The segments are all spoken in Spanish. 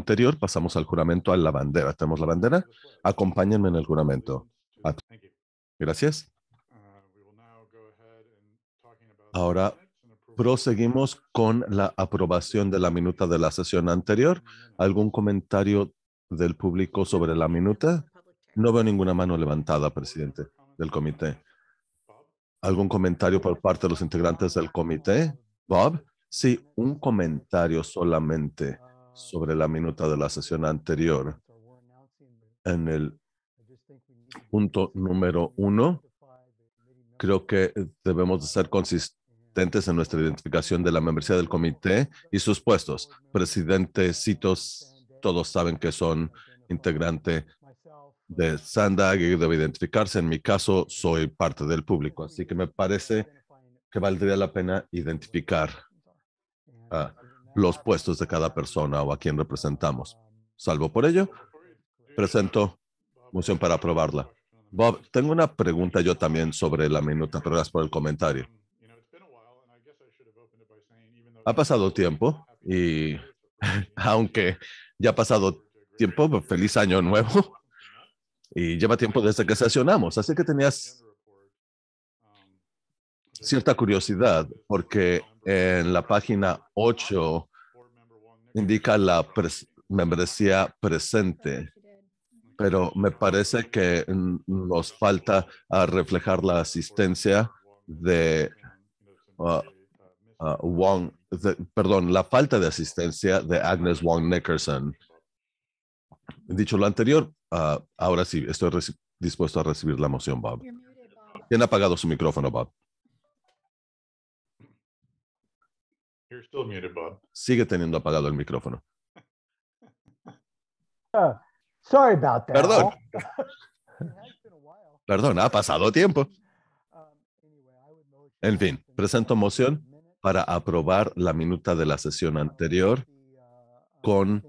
anterior, pasamos al juramento a la bandera. ¿Tenemos la bandera? Acompáñenme en el juramento. Gracias. Ahora proseguimos con la aprobación de la minuta de la sesión anterior. ¿Algún comentario del público sobre la minuta? No veo ninguna mano levantada, presidente del comité. ¿Algún comentario por parte de los integrantes del comité? Bob, sí, un comentario solamente sobre la minuta de la sesión anterior. En el punto número uno, creo que debemos de ser consistentes en nuestra identificación de la membresía del comité y sus puestos. citos todos saben que son integrante de Sandag y debe identificarse. En mi caso, soy parte del público, así que me parece que valdría la pena identificar los puestos de cada persona o a quien representamos. Salvo por ello, presento moción para aprobarla. Bob, tengo una pregunta yo también sobre la minuta, pero gracias por el comentario. Ha pasado tiempo y aunque ya ha pasado tiempo, feliz año nuevo y lleva tiempo desde que sesionamos, así que tenías cierta curiosidad porque en la página 8 indica la membresía presente, pero me parece que nos falta ah, reflejar la asistencia de uh, Wong, perdón, la falta de asistencia de Agnes Wong Nickerson. Dicho lo anterior, ahora sí, estoy dispuesto a recibir la moción, Bob. ¿Quién ha apagado su micrófono, Bob? Sigue teniendo apagado el micrófono. Ah, Perdón. Perdón, ha pasado tiempo. Um, en fin, presento moción para aprobar la minuta de la sesión anterior uh, con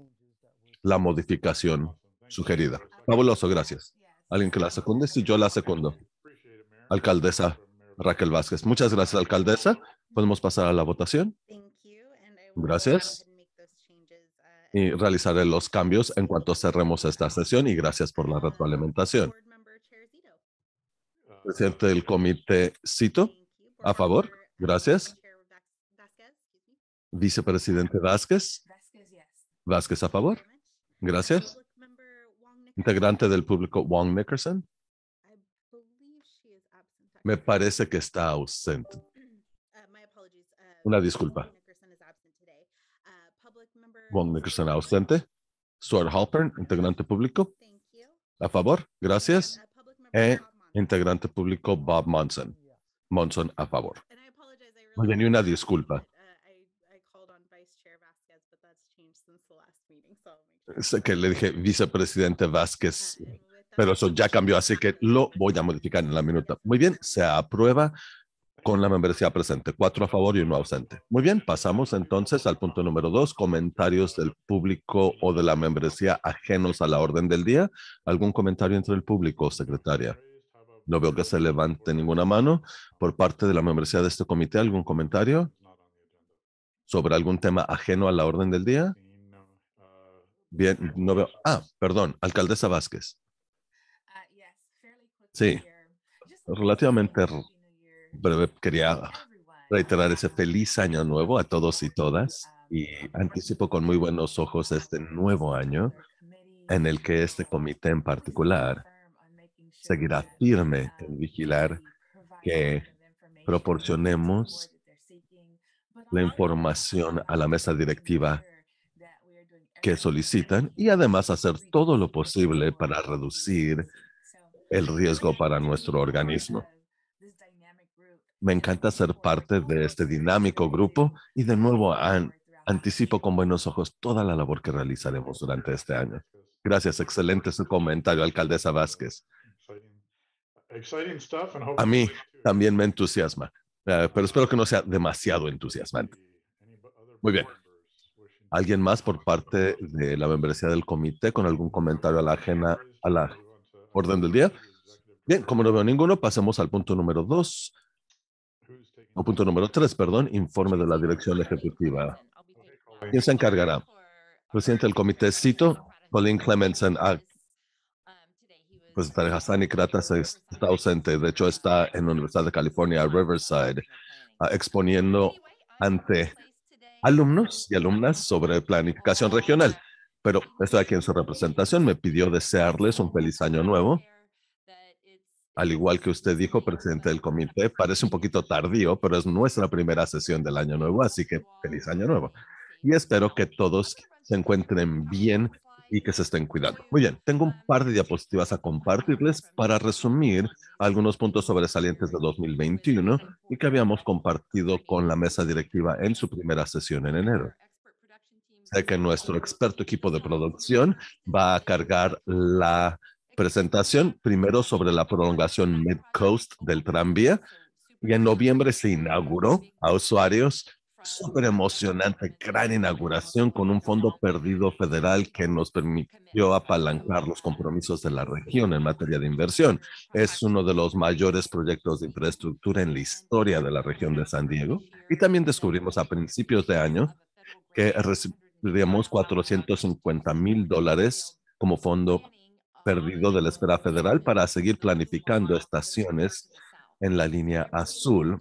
la modificación sugerida. Fabuloso, gracias. Alguien que la secunde, sí, yo la secundo. Alcaldesa Raquel Vázquez. Muchas gracias, alcaldesa. Podemos pasar a la votación. Gracias. Y realizaré los cambios en cuanto cerremos esta sesión y gracias por la retroalimentación. Presidente del comité, cito. A favor. Gracias. Vicepresidente Vázquez. Vázquez a favor. Gracias. Integrante del público Wong Nickerson. Me parece que está ausente. Una disculpa von Nickerson ausente. Stuart Halpern, integrante público. A favor, gracias. E integrante público Bob Monson. Monson a favor. Muy bien, una disculpa. Uh, sé que le dije vicepresidente Vázquez, pero eso ya cambió, así que lo voy a modificar en la minuta. Muy bien, se aprueba con la membresía presente, cuatro a favor y uno ausente. Muy bien, pasamos entonces al punto número dos, comentarios del público o de la membresía ajenos a la orden del día. ¿Algún comentario entre el público, secretaria? No veo que se levante ninguna mano. Por parte de la membresía de este comité, ¿algún comentario sobre algún tema ajeno a la orden del día? Bien, no veo. Ah, perdón, alcaldesa Vázquez. Ah, sí, relativamente breve, eh, quería reiterar ese um, feliz año nuevo a todos y todas um, y anticipo con muy buenos ojos este nuevo año en el que este um, comité en particular seguirá firme en vigilar que proporcionemos la información a la mesa directiva que solicitan y además hacer todo lo posible para reducir el riesgo para nuestro organismo. Me encanta ser parte de este dinámico grupo y de nuevo anticipo con buenos ojos toda la labor que realizaremos durante este año. Gracias, excelente su comentario, alcaldesa Vázquez. A mí también me entusiasma, eh, pero espero que no sea demasiado entusiasmante. Muy bien. ¿Alguien más por parte de la membresía del comité con algún comentario a la, ajena, a la orden del día? Bien, como no veo ninguno, pasemos al punto número dos, punto número tres, perdón, informe de la dirección ejecutiva. ¿Quién se encargará? Presidente del cito, Pauline Clemenson, ha ah, presentar Hassani Kratas está ausente. De hecho, está en la Universidad de California, Riverside, ah, exponiendo ante alumnos y alumnas sobre planificación regional. Pero estoy aquí en su representación. Me pidió desearles un feliz año nuevo al igual que usted dijo, presidente del comité, parece un poquito tardío, pero es nuestra primera sesión del año nuevo, así que feliz año nuevo. Y espero que todos se encuentren bien y que se estén cuidando. Muy bien, tengo un par de diapositivas a compartirles para resumir algunos puntos sobresalientes de 2021 y que habíamos compartido con la mesa directiva en su primera sesión en enero. Sé que nuestro experto equipo de producción va a cargar la presentación primero sobre la prolongación Coast del tranvía y en noviembre se inauguró a usuarios. Súper emocionante, gran inauguración con un fondo perdido federal que nos permitió apalancar los compromisos de la región en materia de inversión. Es uno de los mayores proyectos de infraestructura en la historia de la región de San Diego. Y también descubrimos a principios de año que recibimos 450 mil dólares como fondo perdido de la espera federal para seguir planificando estaciones en la línea azul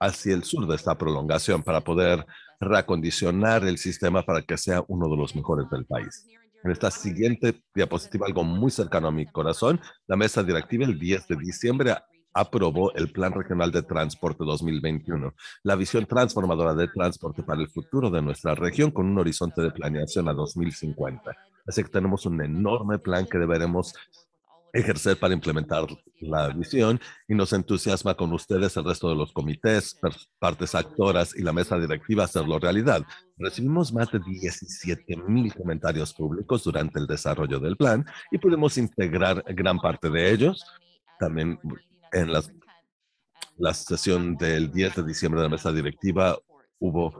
hacia el sur de esta prolongación para poder reacondicionar el sistema para que sea uno de los mejores del país. En esta siguiente diapositiva, algo muy cercano a mi corazón, la mesa directiva el 10 de diciembre aprobó el Plan Regional de Transporte 2021, la visión transformadora de transporte para el futuro de nuestra región con un horizonte de planeación a 2050. Así que tenemos un enorme plan que deberemos ejercer para implementar la visión y nos entusiasma con ustedes el resto de los comités, partes actoras y la mesa directiva hacerlo realidad. Recibimos más de 17 mil comentarios públicos durante el desarrollo del plan y pudimos integrar gran parte de ellos. También en la sesión del 10 de diciembre de la mesa directiva hubo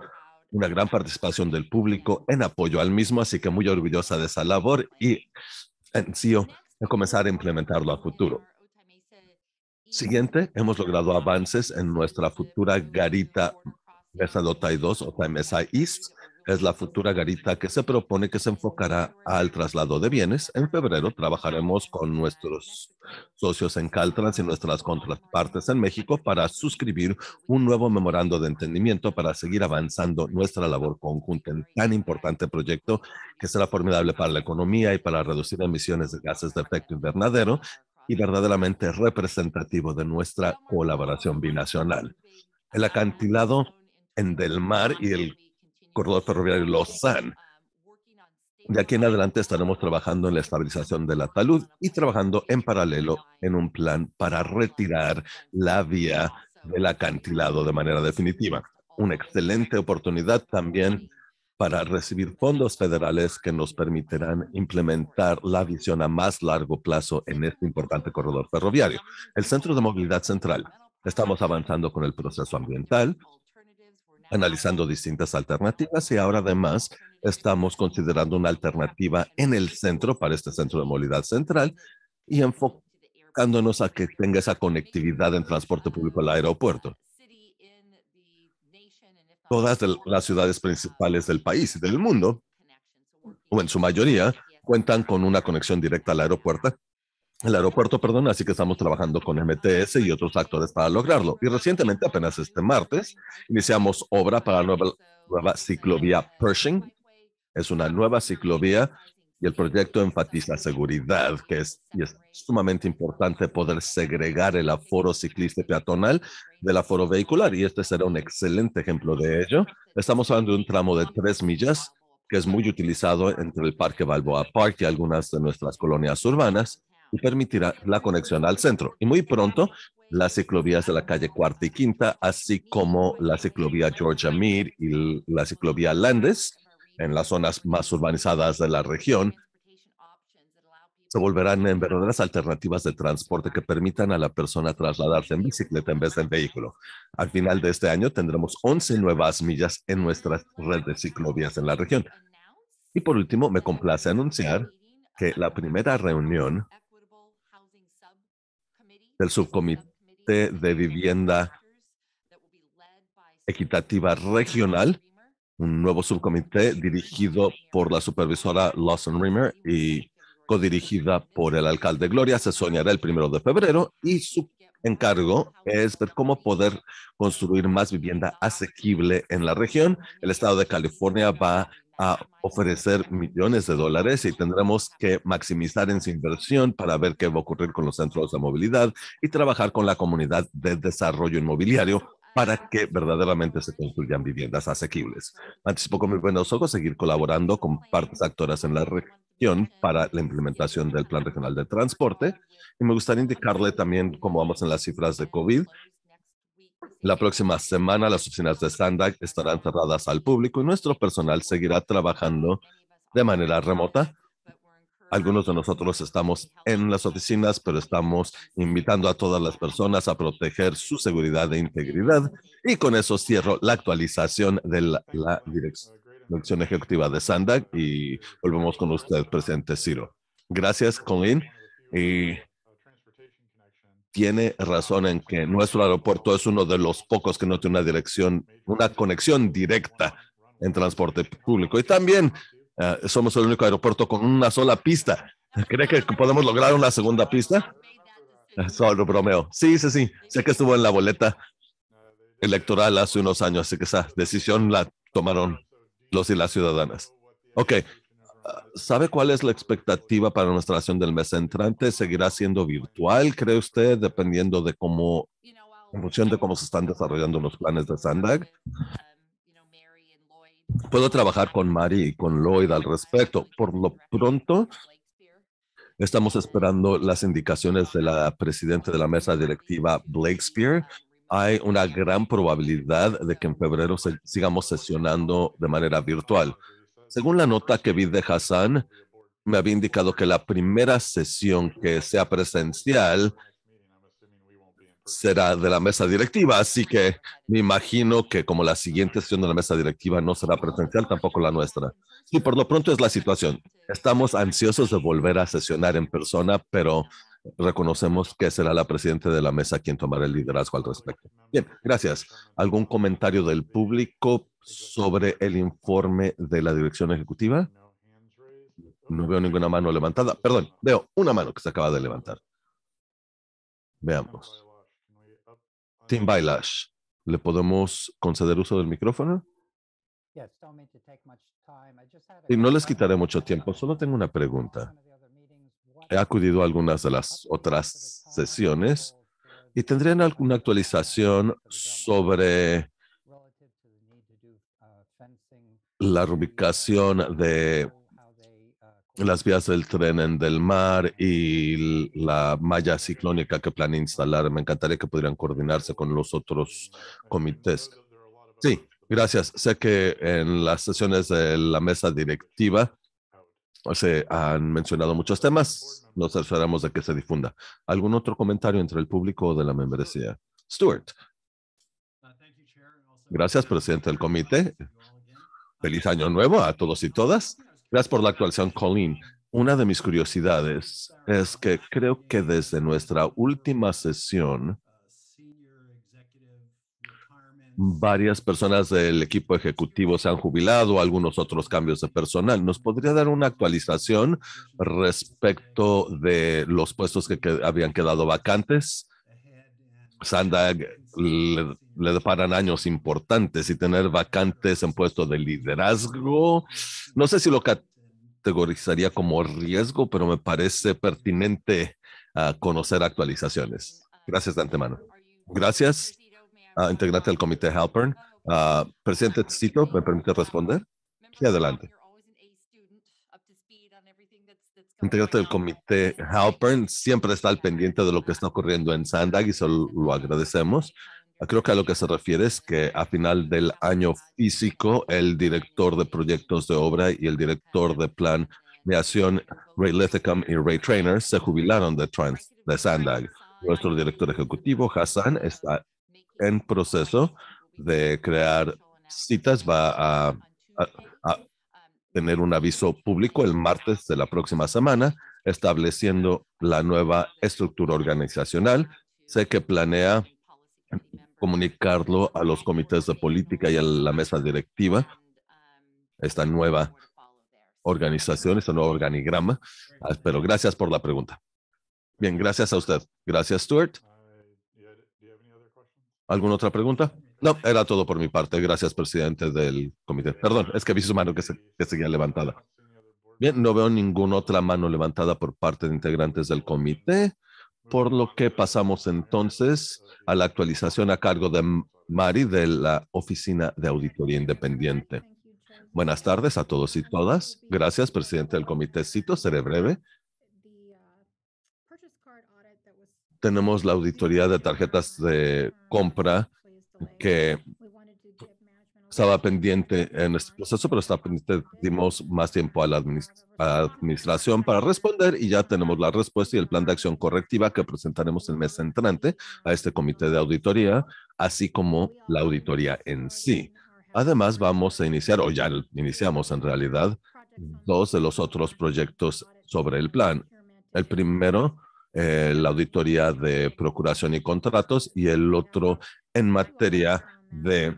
una gran participación del público en apoyo al mismo, así que muy orgullosa de esa labor y ansío de comenzar a implementarlo a futuro. Siguiente, hemos logrado avances en nuestra futura garita Mesa 2 o Mesa East es la futura garita que se propone que se enfocará al traslado de bienes. En febrero trabajaremos con nuestros socios en Caltrans y nuestras contrapartes en México para suscribir un nuevo memorando de entendimiento para seguir avanzando nuestra labor conjunta en tan importante proyecto que será formidable para la economía y para reducir emisiones de gases de efecto invernadero y verdaderamente representativo de nuestra colaboración binacional. El acantilado en Del Mar y el corredor ferroviario Lausanne. De aquí en adelante estaremos trabajando en la estabilización de la salud y trabajando en paralelo en un plan para retirar la vía del acantilado de manera definitiva. Una excelente oportunidad también para recibir fondos federales que nos permitirán implementar la visión a más largo plazo en este importante corredor ferroviario. El Centro de Movilidad Central. Estamos avanzando con el proceso ambiental, analizando distintas alternativas y ahora además estamos considerando una alternativa en el centro para este centro de movilidad central y enfocándonos a que tenga esa conectividad en transporte público al aeropuerto. Todas las ciudades principales del país y del mundo, o en su mayoría, cuentan con una conexión directa al aeropuerto el aeropuerto, perdón, así que estamos trabajando con MTS y otros actores para lograrlo. Y recientemente, apenas este martes, iniciamos obra para la nueva, ciclovía Pershing. Es una nueva ciclovía y el proyecto enfatiza seguridad, que es, es sumamente importante poder segregar el aforo ciclista y peatonal del aforo vehicular. Y este será un excelente ejemplo de ello. Estamos hablando de un tramo de tres millas que es muy utilizado entre el Parque Balboa Park y algunas de nuestras colonias urbanas permitirá la conexión al centro. Y muy pronto, las ciclovías de la calle Cuarta y Quinta, así como la ciclovía Georgia Mead y la ciclovía Landes, en las zonas más urbanizadas de la región, se volverán en verdaderas alternativas de transporte que permitan a la persona trasladarse en bicicleta en vez de en vehículo. Al final de este año tendremos 11 nuevas millas en nuestra red de ciclovías en la región. Y por último, me complace anunciar que la primera reunión del Subcomité de Vivienda Equitativa Regional, un nuevo subcomité dirigido por la supervisora Lawson Reimer y codirigida por el alcalde Gloria. Se soñará el primero de febrero y su encargo es ver cómo poder construir más vivienda asequible en la región. El estado de California va a ofrecer millones de dólares y tendremos que maximizar en su inversión para ver qué va a ocurrir con los centros de movilidad y trabajar con la comunidad de desarrollo inmobiliario para que verdaderamente se construyan viviendas asequibles. Anticipo con mis buenos ojos seguir colaborando con partes actoras en la región para la implementación del Plan Regional de Transporte. Y me gustaría indicarle también cómo vamos en las cifras de COVID. La próxima semana las oficinas de Sandag estarán cerradas al público y nuestro personal seguirá trabajando de manera remota. Algunos de nosotros estamos en las oficinas, pero estamos invitando a todas las personas a proteger su seguridad e integridad. Y con eso cierro la actualización de la, dirección ejecutiva de Sandag y volvemos con usted, presidente Ciro. Gracias, Colin tiene razón en que nuestro aeropuerto es uno de los pocos que no tiene una dirección, una conexión directa en transporte público. Y también eh, somos el único aeropuerto con una sola pista. ¿Cree que podemos lograr una segunda pista? Solo bromeo. Sí, sí, sí. Sé que estuvo en la boleta electoral hace unos años, así que esa decisión la tomaron los y las ciudadanas. Ok, ¿Sabe cuál es la expectativa para nuestra acción del mes entrante? ¿Seguirá siendo virtual, cree usted, dependiendo de cómo, en función de cómo se están desarrollando los planes de Sandag? Puedo trabajar con Mary y con Lloyd al respecto. Por lo pronto, estamos esperando las indicaciones de la presidenta de la mesa directiva, Blakespeare. Hay una gran probabilidad de que en febrero sigamos sesionando de manera virtual. Según la nota que vi de Hassan, me había indicado que la primera sesión que sea presencial será de la mesa directiva, así que me imagino que como la siguiente sesión de la mesa directiva no será presencial, tampoco la nuestra. Sí, por lo pronto es la situación. Estamos ansiosos de volver a sesionar en persona, pero reconocemos que será la presidenta de la mesa quien tomará el liderazgo al respecto. Bien, gracias. ¿Algún comentario del público sobre el informe de la dirección ejecutiva? No veo ninguna mano levantada. Perdón, veo una mano que se acaba de levantar. Veamos. Tim Bailash, ¿le podemos conceder uso del micrófono? Y no les quitaré mucho tiempo, solo tengo una pregunta. He acudido a algunas de las otras sesiones y tendrían alguna actualización sobre la ubicación de las vías del tren en Del Mar y la malla ciclónica que planean instalar. Me encantaría que pudieran coordinarse con los otros comités. Sí, gracias. Sé que en las sesiones de la mesa directiva se han mencionado muchos temas. Nos aseguramos de que se difunda. ¿Algún otro comentario entre el público o de la membresía? Stuart. Uh, gracias, presidente del comité. Feliz año nuevo a todos y todas. Gracias por la actualización, Colleen. Una de mis curiosidades es que creo que desde nuestra última sesión, varias personas del equipo ejecutivo se han jubilado, algunos otros cambios de personal. ¿Nos podría dar una actualización respecto de los puestos que, habían quedado vacantes? Sandag le deparan años importantes y tener vacantes en puestos de liderazgo. No sé si lo categorizaría como riesgo, pero me parece pertinente ah, conocer actualizaciones. Gracias de antemano. Gracias, uh, integrante del comité Halpern. Ah, presidente Tito, ¿me permite responder? Sí, adelante. Integrante del comité Halpern siempre está al pendiente de lo que está ocurriendo en Sandag y solo lo agradecemos. Creo que a lo que se refiere es que a final del año físico, el director de proyectos de obra y el director de plan de acción, Ray Lithicum y Ray Trainer, se jubilaron de, Trans, de Sandag. Nuestro director ejecutivo, Hassan, está en proceso de crear citas, va a tener un aviso público el martes de la próxima semana, estableciendo la nueva estructura organizacional. Sé que planea comunicarlo a los comités de política y a la mesa directiva, esta nueva organización, este nuevo organigrama. Ah, pero gracias por la pregunta. Bien, gracias a usted. Gracias, Stuart. ¿Alguna otra pregunta? No, era todo por mi parte. Gracias, presidente del comité. Perdón, es que vi su mano que, se, seguía levantada. Bien, no veo ninguna otra mano levantada por parte de integrantes del comité por lo que pasamos entonces a la actualización a cargo de Mari de la Oficina de Auditoría Independiente. Buenas tardes a todos y todas. Gracias, presidente del comité. Cito, seré breve. Tenemos la auditoría de tarjetas de compra que estaba pendiente en este proceso, pero está dimos más tiempo a la, administración para responder y ya tenemos la respuesta y el plan de acción correctiva que presentaremos el mes entrante a este comité de auditoría, así como la auditoría en sí. Además, vamos a iniciar, o ya iniciamos en realidad, dos de los otros proyectos sobre el plan. El primero, eh, la auditoría de procuración y contratos, y el otro en materia de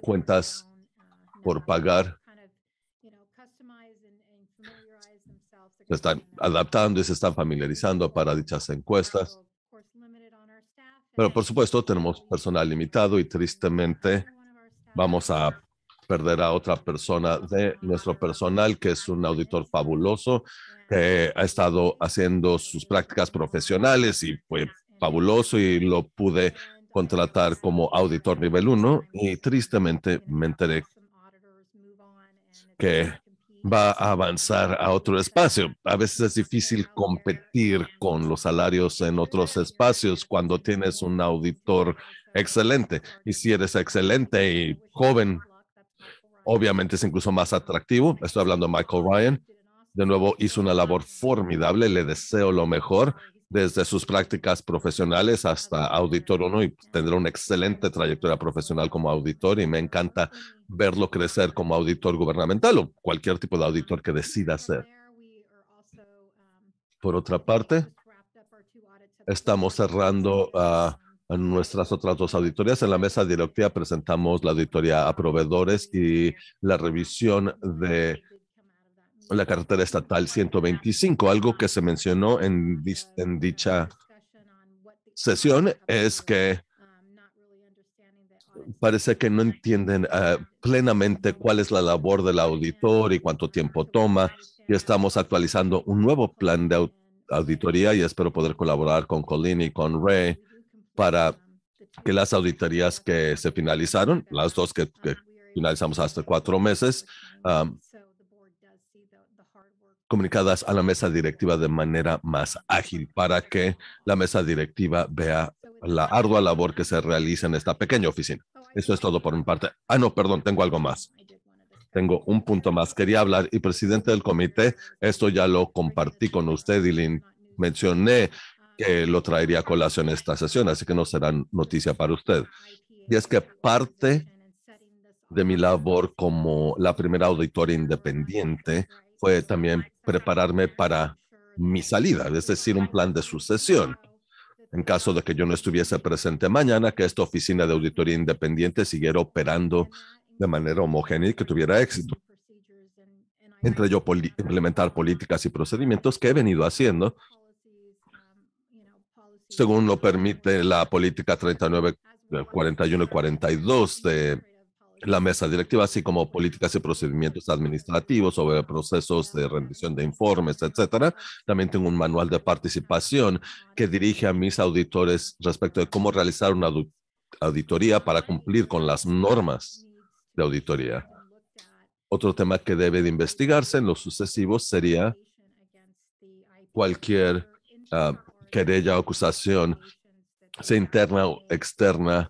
cuentas por pagar. Se están adaptando y se están familiarizando para dichas encuestas. Pero por supuesto tenemos personal limitado y tristemente vamos a perder a otra persona de nuestro personal, que es un auditor fabuloso, que ha estado haciendo sus prácticas profesionales y fue fabuloso y lo pude contratar como auditor nivel 1 y tristemente me enteré que va a avanzar a otro espacio. A veces es difícil competir con los salarios en otros espacios cuando tienes un auditor excelente. Y si eres excelente y joven, obviamente es incluso más atractivo. Estoy hablando de Michael Ryan. De nuevo, hizo una labor formidable. Le deseo lo mejor desde sus prácticas profesionales hasta auditor no, y tendrá una excelente trayectoria profesional como auditor y me encanta verlo crecer como auditor gubernamental o cualquier tipo de auditor que decida ser. Um, Por otra parte, estamos cerrando ah, nuestras otras dos auditorías. En la mesa directiva presentamos la auditoría a proveedores y la revisión de la carretera estatal 125. Algo que se mencionó en, en dicha sesión es que parece que no entienden eh, plenamente cuál es la labor del auditor y cuánto tiempo toma. Y estamos actualizando un nuevo plan de auditoría y espero poder colaborar con Colleen y con Ray para que las auditorías que se finalizaron, las dos que, finalizamos hasta cuatro meses, um, comunicadas a la mesa directiva de manera más ágil para que la mesa directiva vea la ardua labor que se realiza en esta pequeña oficina. Eso es todo por mi parte. Ah, no, perdón, tengo algo más. Tengo un punto más. Quería hablar y presidente del comité, esto ya lo compartí con usted y le mencioné que lo traería a colación esta sesión, así que no será noticia para usted. Y es que parte de mi labor como la primera auditoría independiente fue también prepararme para mi salida, es decir, un plan de sucesión. En caso de que yo no estuviese presente mañana, que esta oficina de auditoría independiente siguiera operando de manera homogénea y que tuviera éxito. Entre yo implementar políticas y procedimientos que he venido haciendo según lo permite la política 39, 41 y 42 de la mesa directiva, así como políticas y procedimientos administrativos sobre procesos de rendición de informes, etcétera. También tengo un manual de participación que dirige a mis auditores respecto de cómo realizar una auditoría para cumplir con las normas de auditoría. Otro tema que debe de investigarse en los sucesivos sería cualquier ah, querella o acusación, sea interna o externa,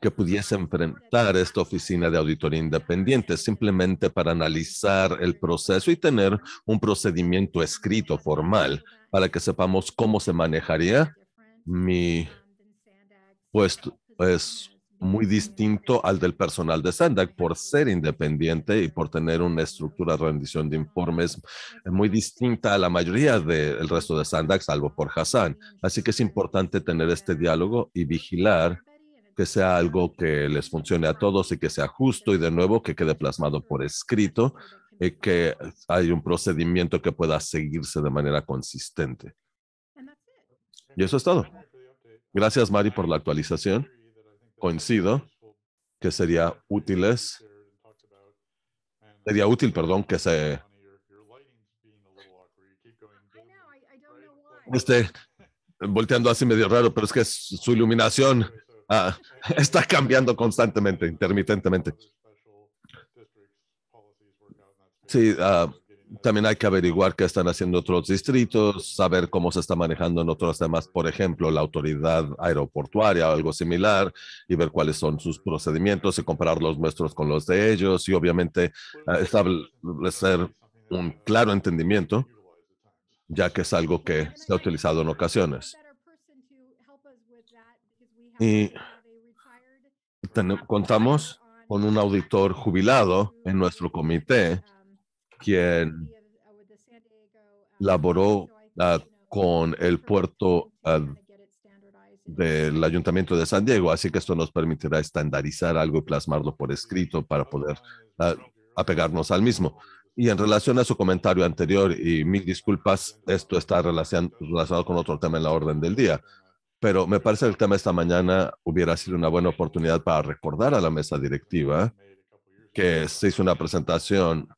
que pudiese enfrentar esta oficina de auditoría independiente simplemente para analizar el proceso y tener un procedimiento escrito formal para que sepamos cómo se manejaría. Mi puesto es muy distinto al del personal de Sandac por ser independiente y por tener una estructura de rendición de informes muy distinta a la mayoría del resto de Sandac, salvo por Hassan. Así que es importante tener este diálogo y vigilar que sea algo que les funcione a todos y que sea justo y de nuevo que quede plasmado por escrito y eh, que hay un procedimiento que pueda seguirse de manera consistente. Y eso es todo. Gracias, Mari, por la actualización. Coincido que sería es sería útil, perdón, que se... Usted volteando así medio raro, pero es que su iluminación Ah, está cambiando constantemente, intermitentemente. Sí, ah, también hay que averiguar qué están haciendo otros distritos, saber cómo se está manejando en otros temas, por ejemplo, la autoridad aeroportuaria o algo similar, y ver cuáles son sus procedimientos y comparar los nuestros con los de ellos, y obviamente ah, establecer un claro entendimiento, ya que es algo que se ha utilizado en ocasiones. Y contamos con un auditor jubilado en nuestro comité, quien laboró ah, con el puerto ah, del Ayuntamiento de San Diego, así que esto nos permitirá estandarizar algo y plasmarlo por escrito para poder ah, apegarnos al mismo. Y en relación a su comentario anterior, y mil disculpas, esto está relacionado con otro tema en la orden del día, pero me parece que el tema esta mañana hubiera sido una buena oportunidad para recordar a la mesa directiva que se hizo una presentación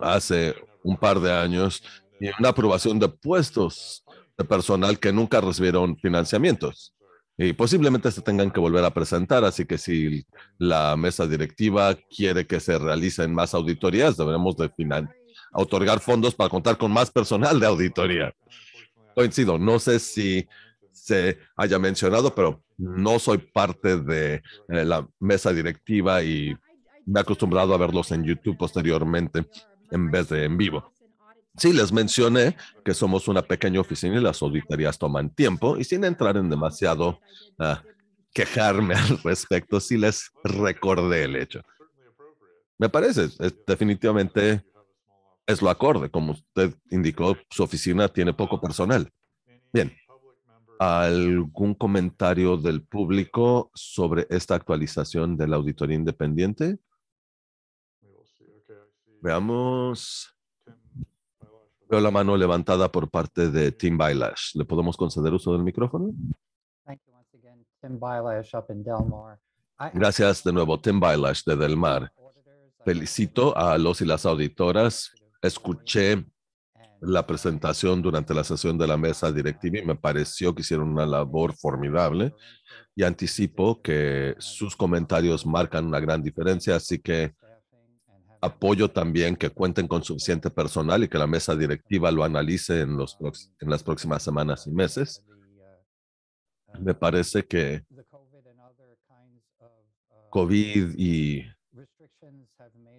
hace un par de años y una aprobación de puestos de personal que nunca recibieron financiamientos. Y posiblemente se tengan que volver a presentar, así que si la mesa directiva quiere que se realicen más auditorías, deberemos de otorgar fondos para contar con más personal de auditoría. Coincido, no sé si se haya mencionado, pero no soy parte de eh, la mesa directiva y me he acostumbrado a verlos en YouTube posteriormente en vez de en vivo. Sí, les mencioné que somos una pequeña oficina y las auditorías toman tiempo y sin entrar en demasiado ah, quejarme al respecto, sí les recordé el hecho. Me parece, definitivamente es lo acorde. Como usted indicó, su oficina tiene poco personal. Bien, algún comentario del público sobre esta actualización de la auditoría independiente? Veamos. Veo la mano levantada por parte de Tim Bylash. ¿Le podemos conceder uso del micrófono? Gracias de nuevo, Tim Bylash de Del Mar. Uh, Felicito a los y las auditoras. Escuché la presentación durante la sesión de la mesa directiva y me pareció que hicieron una labor formidable y anticipo que sus comentarios marcan una gran diferencia, así que apoyo también que cuenten con suficiente personal y que la mesa directiva lo analice en, los, en las próximas semanas y meses. Me parece que COVID y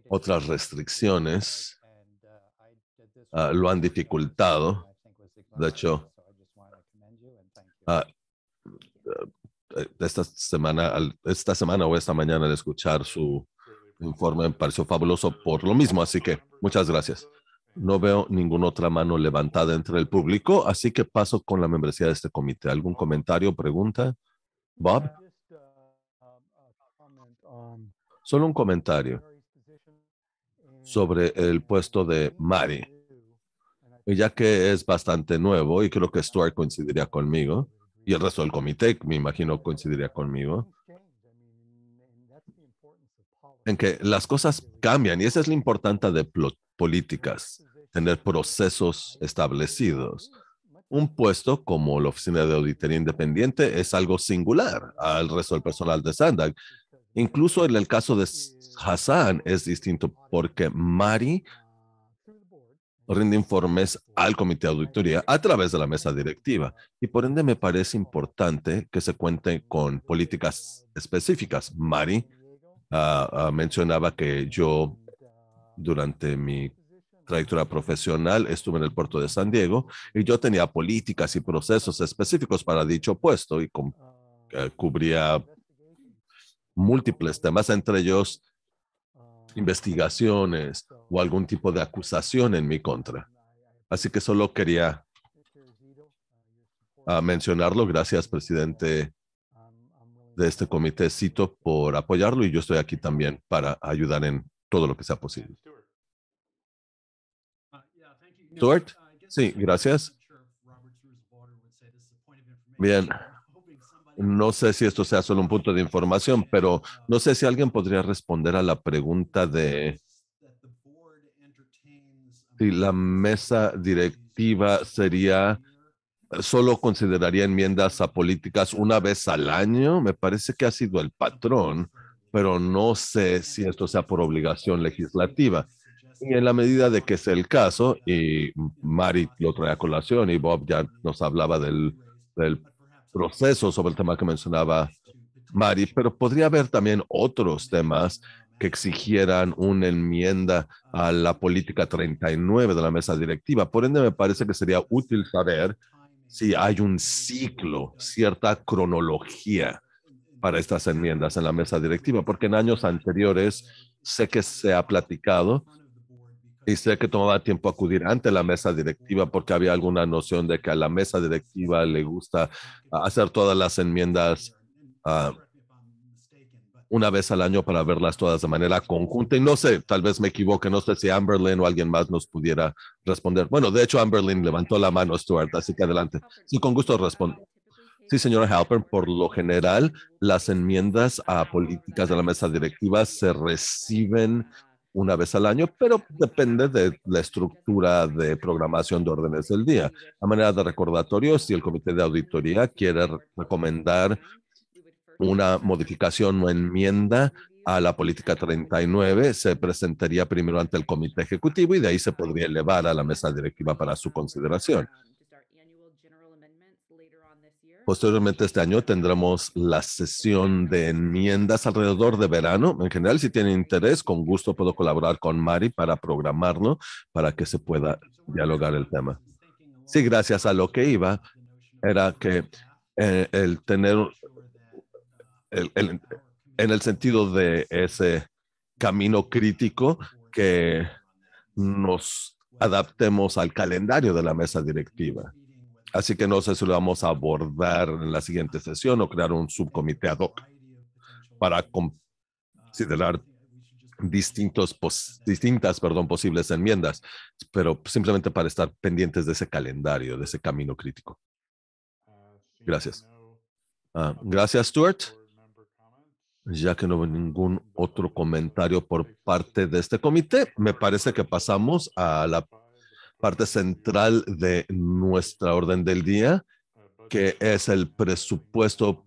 otras restricciones Ah, lo han dificultado. De hecho, ah, esta semana, esta semana o esta mañana al escuchar su informe me pareció fabuloso por lo mismo, así que muchas gracias. No veo ninguna otra mano levantada entre el público, así que paso con la membresía de este comité. ¿Algún comentario, pregunta? Bob? Solo un comentario sobre el puesto de Mari ya que es bastante nuevo y creo que Stuart coincidiría conmigo y el resto del comité, me imagino, coincidiría conmigo, en que las cosas cambian y esa es la importancia de políticas, tener procesos establecidos. Un puesto como la Oficina de Auditoría Independiente es algo singular al resto del personal de Sandag. Incluso en el caso de Hassan es distinto porque Mari rinde informes al comité de auditoría a través de la mesa directiva y por ende me parece importante que se cuente con políticas específicas. Mari ah, ah, mencionaba que yo durante mi trayectoria profesional estuve en el puerto de San Diego y yo tenía políticas y procesos específicos para dicho puesto y eh, cubría múltiples temas, entre ellos investigaciones o algún tipo de acusación en mi contra. Así que solo quería ah, mencionarlo. Gracias, presidente de este comité, Cito, por apoyarlo y yo estoy aquí también para ayudar en todo lo que sea posible. Stuart, sí, gracias. Bien, no sé si esto sea solo un punto de información, pero no sé si alguien podría responder a la pregunta de si la mesa directiva sería solo consideraría enmiendas a políticas una vez al año. Me parece que ha sido el patrón, pero no sé si esto sea por obligación legislativa. Y en la medida de que es el caso, y Mari lo trae a colación y Bob ya nos hablaba del, del proceso sobre el tema que mencionaba Mari, pero podría haber también otros temas que exigieran una enmienda a la política 39 de la mesa directiva. Por ende, me parece que sería útil saber si hay un ciclo, cierta cronología para estas enmiendas en la mesa directiva, porque en años anteriores sé que se ha platicado y sé que tomaba tiempo acudir ante la mesa directiva porque había alguna noción de que a la mesa directiva le gusta hacer todas las enmiendas ah, una vez al año para verlas todas de manera conjunta. Y no sé, tal vez me equivoque, no sé si Amberlyn o alguien más nos pudiera responder. Bueno, de hecho, Amberlyn levantó la mano, Stuart, así que adelante. Sí, con gusto respondo. Sí, señora Halpern, por lo general, las enmiendas a políticas de la mesa directiva se reciben una vez al año, pero depende de la estructura de programación de órdenes del día. A manera de recordatorio, si el comité de auditoría quiere recomendar una modificación o enmienda a la política 39, se presentaría primero ante el comité ejecutivo y de ahí se podría elevar a la mesa directiva para su consideración. Posteriormente este año tendremos la sesión de enmiendas alrededor de verano. En general, si tiene interés, con gusto puedo colaborar con Mari para programarlo, para que se pueda dialogar el tema. Sí, gracias a lo que iba, era que eh, el tener, el, en el sentido de ese camino crítico, que nos adaptemos al calendario de la mesa directiva Así que no sé si lo vamos a abordar en la siguiente sesión o crear un subcomité ad hoc para considerar distintos distintas perdón, posibles enmiendas, pero simplemente para estar pendientes de ese calendario, de ese camino crítico. Gracias. Ah, gracias, Stuart. Ya que no hubo ningún otro comentario por parte de este comité, me parece que pasamos a la parte central de nuestra orden del día, que es el presupuesto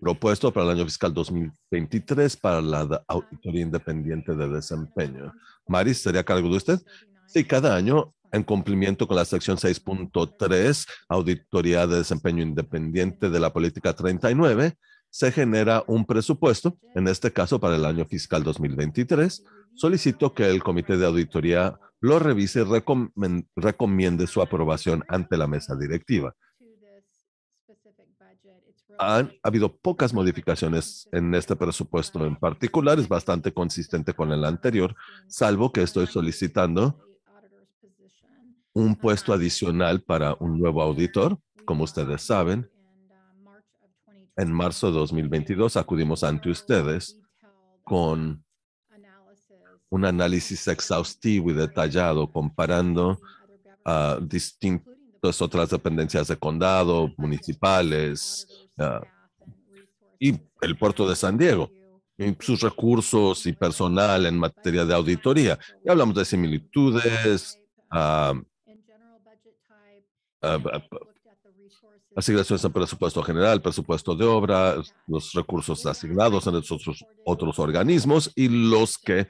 propuesto para el año fiscal 2023 para la Auditoría Independiente de Desempeño. Maris, ¿sería cargo de usted? Sí, cada año, en cumplimiento con la sección 6.3, Auditoría de Desempeño Independiente de la Política 39, se genera un presupuesto, en este caso para el año fiscal 2023, Solicito que el Comité de Auditoría lo revise y recomiende su aprobación ante la mesa directiva. Han habido pocas modificaciones en este presupuesto en particular, es bastante consistente con el anterior, salvo que estoy solicitando un puesto adicional para un nuevo auditor. Como ustedes saben, en marzo de 2022 acudimos ante ustedes con un análisis exhaustivo y detallado comparando ah, distintas otras dependencias de condado, municipales ah, y el puerto de San Diego, y sus recursos y personal en materia de auditoría. Y hablamos de similitudes, ah, asignaciones en presupuesto general, presupuesto de obra, los recursos asignados en esos otros organismos y los que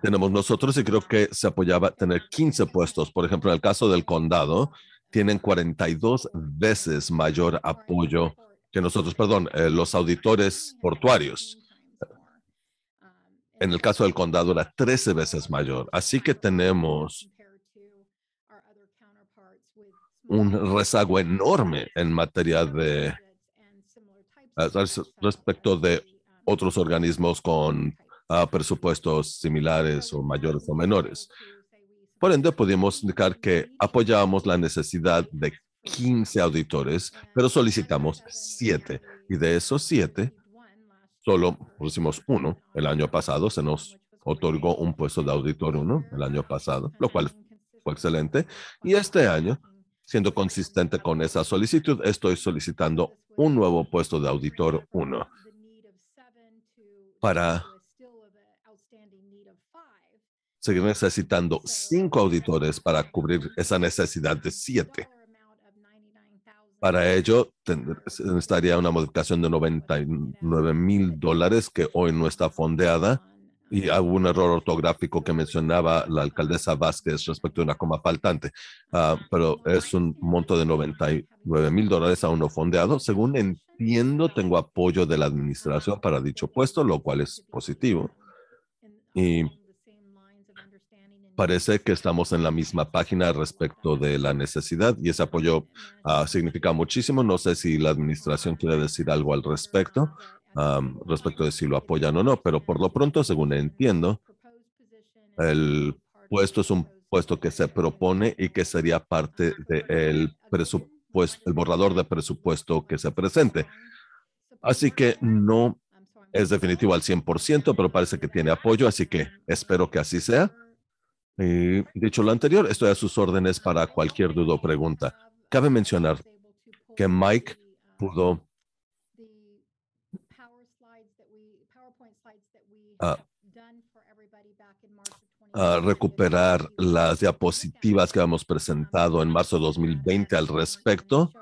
tenemos nosotros y creo que se apoyaba tener 15 puestos. Por ejemplo, en el caso del condado, tienen 42 veces mayor apoyo que nosotros, perdón, eh, los auditores portuarios. En el caso del condado era 13 veces mayor. Así que tenemos un rezago enorme en materia de eh, respecto de otros organismos con a presupuestos similares o mayores o menores. Por ende, podemos indicar que apoyamos la necesidad de 15 auditores, pero solicitamos 7. Y de esos 7, solo pusimos uno. El año pasado se nos otorgó un puesto de auditor uno, el año pasado, lo cual fue excelente. Y este año, siendo consistente con esa solicitud, estoy solicitando un nuevo puesto de auditor uno para seguir necesitando cinco auditores para cubrir esa necesidad de siete. Para ello, necesitaría una modificación de 99 mil dólares que hoy no está fondeada y hubo un error ortográfico que mencionaba la alcaldesa Vázquez respecto a una coma faltante, ah, pero es un monto de 99 mil dólares aún no fondeado. Según entiendo, tengo apoyo de la administración para dicho puesto, lo cual es positivo. Y parece que estamos en la misma página respecto de la necesidad y ese apoyo ah, significa muchísimo. No sé si la administración quiere decir algo al respecto, respecto de si lo apoyan o no, pero por lo pronto, según entiendo, el puesto es un puesto que se propone y que sería parte del presupuesto, el borrador de presupuesto que se presente. Así que no es definitivo al 100%, pero parece que tiene apoyo, así que espero que así sea. Eh, dicho lo anterior, estoy a sus órdenes para cualquier duda o pregunta. Cabe mencionar que Mike pudo ah, ah, recuperar las diapositivas que habíamos presentado en marzo de 2020 al respecto.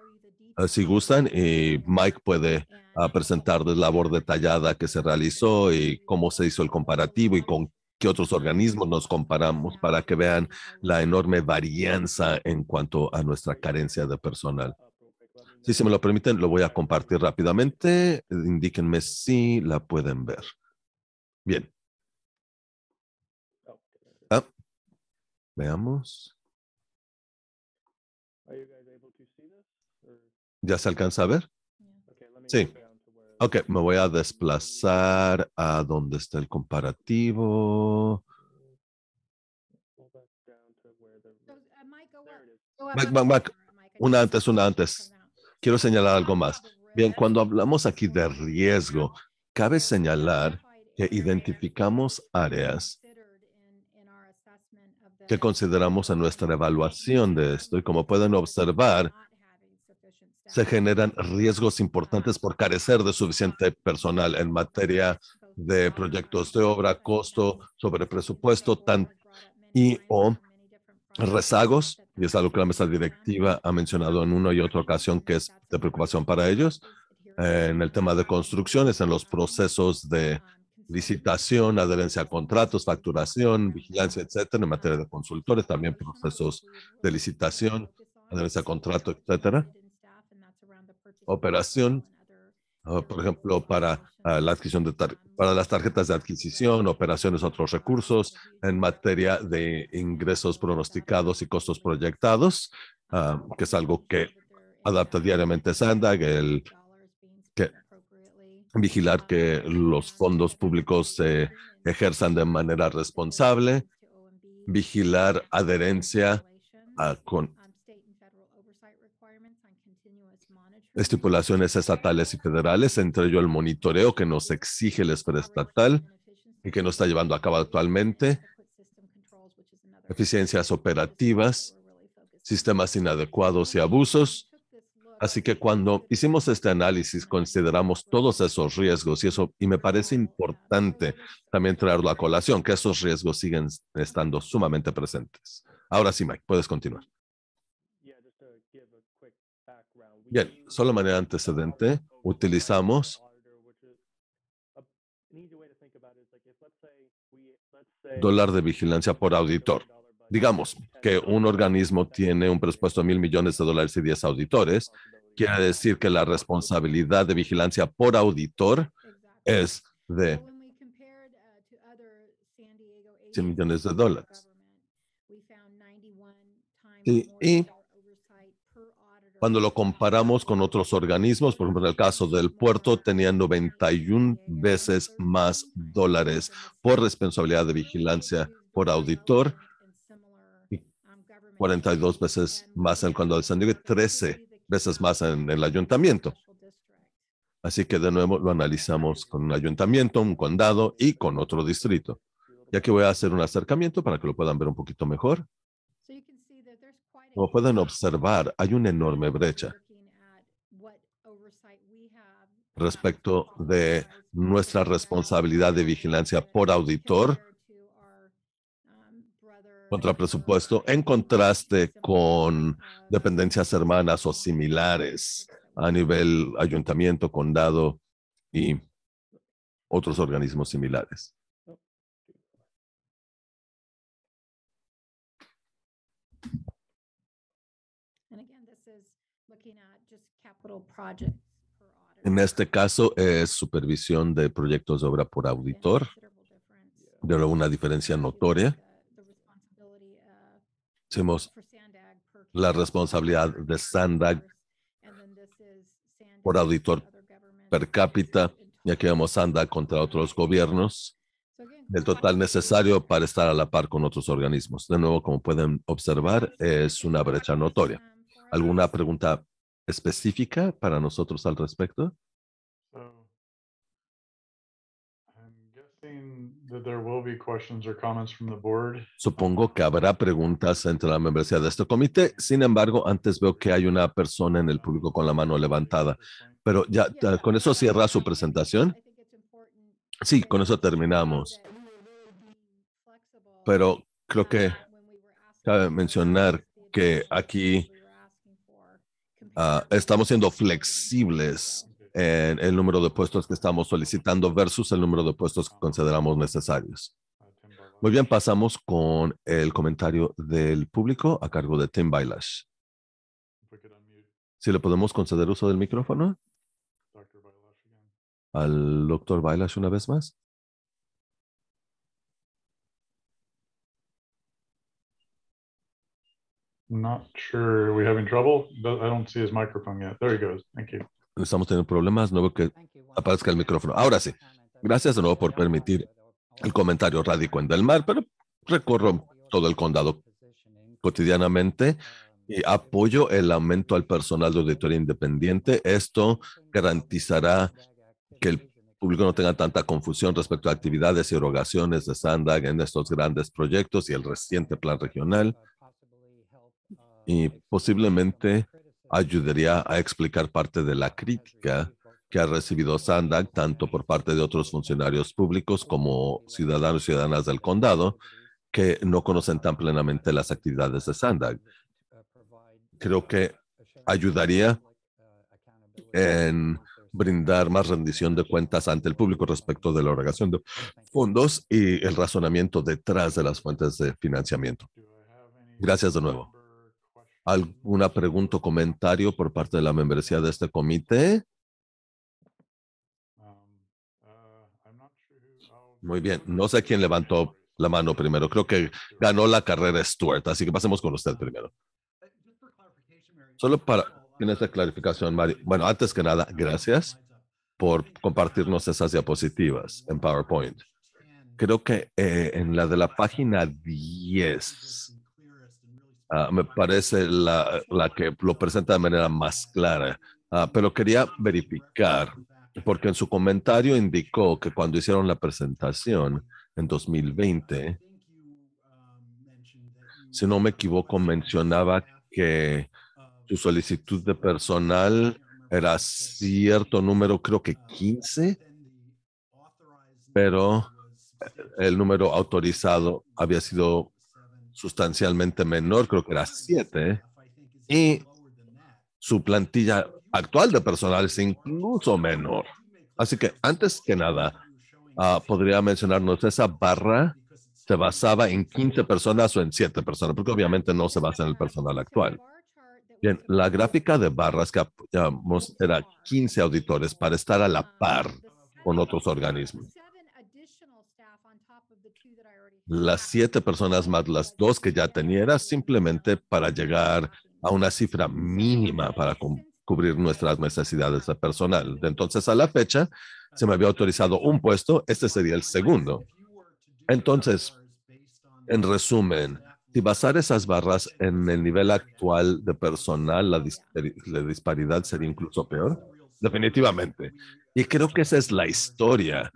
Ah, si gustan, y eh, Mike puede presentar la labor detallada que se realizó y cómo se hizo el comparativo y con otros organismos nos comparamos para que vean la enorme varianza en cuanto a nuestra carencia de personal. Si se me lo permiten, lo voy a compartir rápidamente. Indíquenme si la pueden ver. Bien. Ah, veamos. ¿Ya se alcanza a ver? Sí. Ok, me voy a desplazar a donde está el comparativo. Mac, una antes, una antes. Quiero señalar algo más. Bien, cuando hablamos aquí de riesgo, cabe señalar que identificamos áreas que consideramos en nuestra evaluación de esto. Y como pueden observar, se generan riesgos importantes por carecer de suficiente personal en materia de proyectos de obra, costo sobre presupuesto tan, y o rezagos, y es algo que la mesa directiva ha mencionado en una y otra ocasión que es de preocupación para ellos, en el tema de construcciones, en los procesos de licitación, adherencia a contratos, facturación, vigilancia, etcétera, en materia de consultores, también procesos de licitación, adherencia a contrato, etcétera operación, por ejemplo, para ah, la adquisición de para las tarjetas de adquisición, operaciones, otros recursos en materia de ingresos pronosticados y costos proyectados, ah, que es algo que adapta diariamente Sandag, el vigilar que los fondos públicos se ejerzan de manera responsable, vigilar adherencia a, con estipulaciones estatales y federales, entre ello el monitoreo que nos exige el estatal y que no está llevando a cabo actualmente, eficiencias operativas, sistemas inadecuados y abusos. Así que cuando hicimos este análisis, consideramos todos esos riesgos y eso, y me parece importante también traerlo a colación, que esos riesgos siguen estando sumamente presentes. Ahora sí, Mike, puedes continuar. Bien, solo manera antecedente utilizamos dólar de vigilancia por auditor. Digamos que un organismo tiene un presupuesto de mil millones de dólares y diez auditores. Quiere decir que la responsabilidad de vigilancia por auditor es de 100 millones de dólares. y cuando lo comparamos con otros organismos, por ejemplo, en el caso del puerto, tenía 91 veces más dólares por responsabilidad de vigilancia por auditor 42 veces más en el condado de San Diego y 13 veces más en el ayuntamiento. Así que de nuevo lo analizamos con un ayuntamiento, un condado y con otro distrito. Ya que voy a hacer un acercamiento para que lo puedan ver un poquito mejor. Como pueden observar, hay una enorme brecha respecto de nuestra responsabilidad de vigilancia por auditor contra presupuesto en contraste con dependencias hermanas o similares a nivel ayuntamiento, condado y otros organismos similares. En este caso es supervisión de proyectos de obra por auditor, pero una diferencia notoria. Hicimos la responsabilidad de Sandag por auditor per cápita, ya que vemos Sandag contra otros gobiernos, el total necesario para estar a la par con otros organismos. De nuevo, como pueden observar, es una brecha notoria. ¿Alguna pregunta específica para nosotros al respecto? Supongo que um, habrá preguntas entre la membresía de este comité. Sin embargo, antes veo que hay una persona en el público con la mano levantada. Pero ya ah, con eso cierra su presentación. Sí, con eso terminamos. Pero creo que cabe mencionar que aquí Ah, estamos siendo flexibles en el número de puestos que estamos solicitando versus el número de puestos que consideramos necesarios. Muy bien, pasamos con el comentario del público a cargo de Tim Bailash. Si le podemos conceder uso del micrófono al doctor Bailash una vez más. Not sure. we having trouble. I don't see his microphone yet. There he goes. Thank you. Estamos teniendo problemas. No veo que aparezca el micrófono. Ahora sí. Gracias de nuevo por permitir el comentario rádico en Del Mar, pero recorro todo el condado cotidianamente y apoyo el aumento al personal de auditoría independiente. Esto garantizará que el público no tenga tanta confusión respecto a actividades y erogaciones de Sandag en estos grandes proyectos y el reciente plan regional y posiblemente ayudaría a explicar parte de la crítica que ha recibido Sandag tanto por parte de otros funcionarios públicos como ciudadanos y ciudadanas del condado que no conocen tan plenamente las actividades de Sandag. Creo que ayudaría en brindar más rendición de cuentas ante el público respecto de la organización de fondos y el razonamiento detrás de las fuentes de financiamiento. Gracias de nuevo. ¿Alguna pregunta o comentario por parte de la membresía de este comité? Um, uh, oh, Muy bien, no sé quién levantó la mano primero. Creo que ganó la carrera Stuart, así que pasemos con usted primero. Eh, Solo para en esta clarificación, Mario. Bueno, antes que nada, gracias por compartirnos esas diapositivas en PowerPoint. Creo que eh, en la de la página 10 Ah, me parece la, que lo presenta de manera más clara. Ah, pero quería verificar, porque en su comentario indicó que cuando hicieron la presentación en 2020, si no me equivoco, mencionaba que su solicitud de personal era cierto número, creo que 15, pero el número autorizado había sido sustancialmente menor, creo que era siete, ¿eh? y su plantilla actual de personal es incluso menor. Así que antes que nada, ah, podría mencionarnos esa barra se basaba en 15 personas o en siete personas, porque obviamente no se basa en el personal actual. Bien, la gráfica de barras que apoyamos era 15 auditores para estar a la par con otros organismos las siete personas más las dos que ya tenía, simplemente para llegar a una cifra mínima para cubrir nuestras necesidades de personal. entonces a la fecha, se me había autorizado un puesto, este sería el segundo. Entonces, en resumen, si basar esas barras en el nivel actual de personal, la, disparidad sería incluso peor. Definitivamente. Y creo que esa es la historia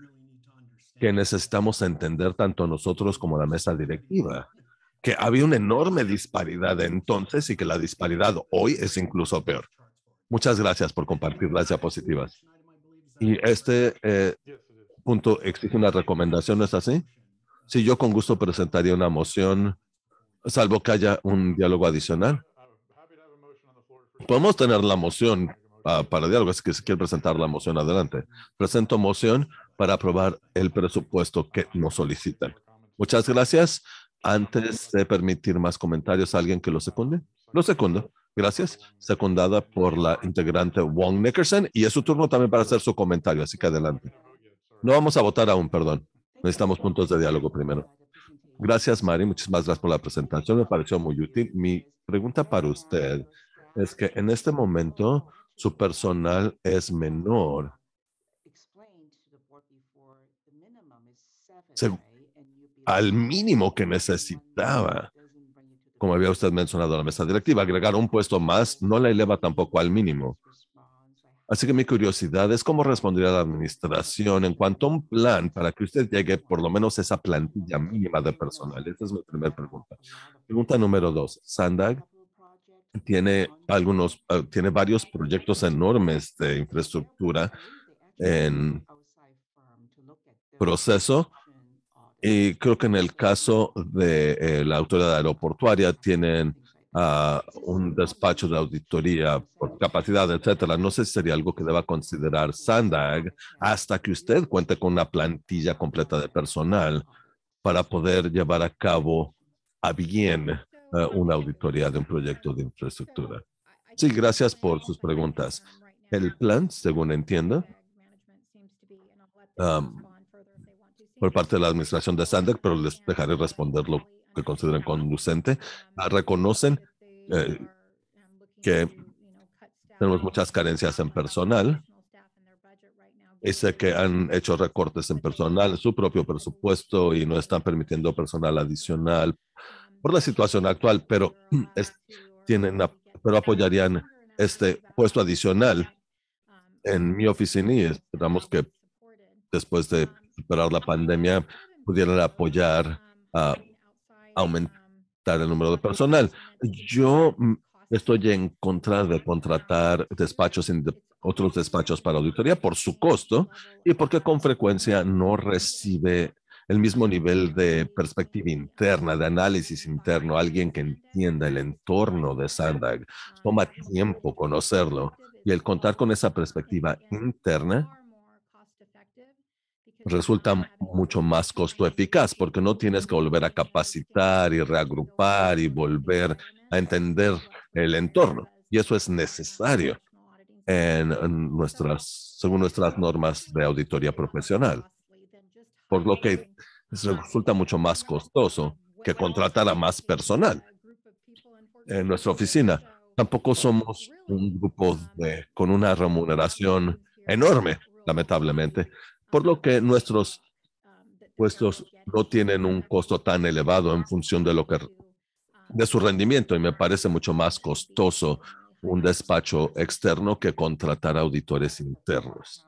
que necesitamos entender tanto nosotros como la mesa directiva, que había una enorme disparidad entonces y que la disparidad hoy es incluso peor. Muchas gracias por compartir las diapositivas. Y este eh, punto exige una recomendación, ¿no es así? Si yo con gusto presentaría una moción, salvo que haya un diálogo adicional. Podemos tener la moción para diálogo, así que si quiere presentar la moción, adelante. Presento moción para aprobar el presupuesto que nos solicitan. Muchas gracias. Antes de permitir más comentarios, ¿alguien que lo secunde? Lo segundo. Gracias. Secundada por la integrante Wong Nickerson y es su turno también para hacer su comentario, así que adelante. No vamos a votar aún, perdón. Necesitamos puntos de diálogo primero. Gracias, Mari. Muchísimas gracias por la presentación. Me pareció muy útil. Mi pregunta para usted es que en este momento su personal es menor. al mínimo que necesitaba. Como había usted mencionado en la mesa directiva, agregar un puesto más no la eleva tampoco al mínimo. Así que mi curiosidad es cómo respondería la administración en cuanto a un plan para que usted llegue por lo menos esa plantilla mínima de personal. Esa es mi primera pregunta. Pregunta número dos. Sandag, tiene algunos, ah, tiene varios proyectos enormes de infraestructura en proceso. Y creo que en el caso de eh, la autoridad aeroportuaria tienen ah, un despacho de auditoría por capacidad, etcétera. No sé si sería algo que deba considerar Sandag hasta que usted cuente con una plantilla completa de personal para poder llevar a cabo a bien eh, una auditoría de un proyecto de infraestructura. Sí, gracias por sus preguntas. El plan, según entiendo, um, por parte de la administración de Sandec, pero les dejaré responder lo que consideren conducente, ah, reconocen eh, que tenemos muchas carencias en personal. Dice que han hecho recortes en personal, su propio presupuesto y no están permitiendo personal adicional por la situación actual, pero, tienen, pero apoyarían este puesto adicional en mi oficina y esperamos que después de superar la pandemia pudieran apoyar a aumentar el número de personal. Yo mm, estoy en contra de contratar despachos en otros despachos para auditoría por su costo y porque con frecuencia no recibe el mismo nivel de perspectiva interna, de análisis interno, alguien que entienda el entorno de Sandag. Toma tiempo conocerlo y el contar con esa perspectiva interna resulta mucho más costo eficaz porque no tienes que volver a capacitar y reagrupar y volver a entender el entorno. Y eso es necesario en nuestras, según nuestras normas de auditoría profesional por lo que resulta mucho más costoso que contratar a más personal en nuestra oficina. Tampoco somos un grupo con una remuneración enorme, lamentablemente, por lo que nuestros puestos no tienen un costo tan elevado en función de lo que de su rendimiento y me parece mucho más costoso un despacho externo que contratar auditores internos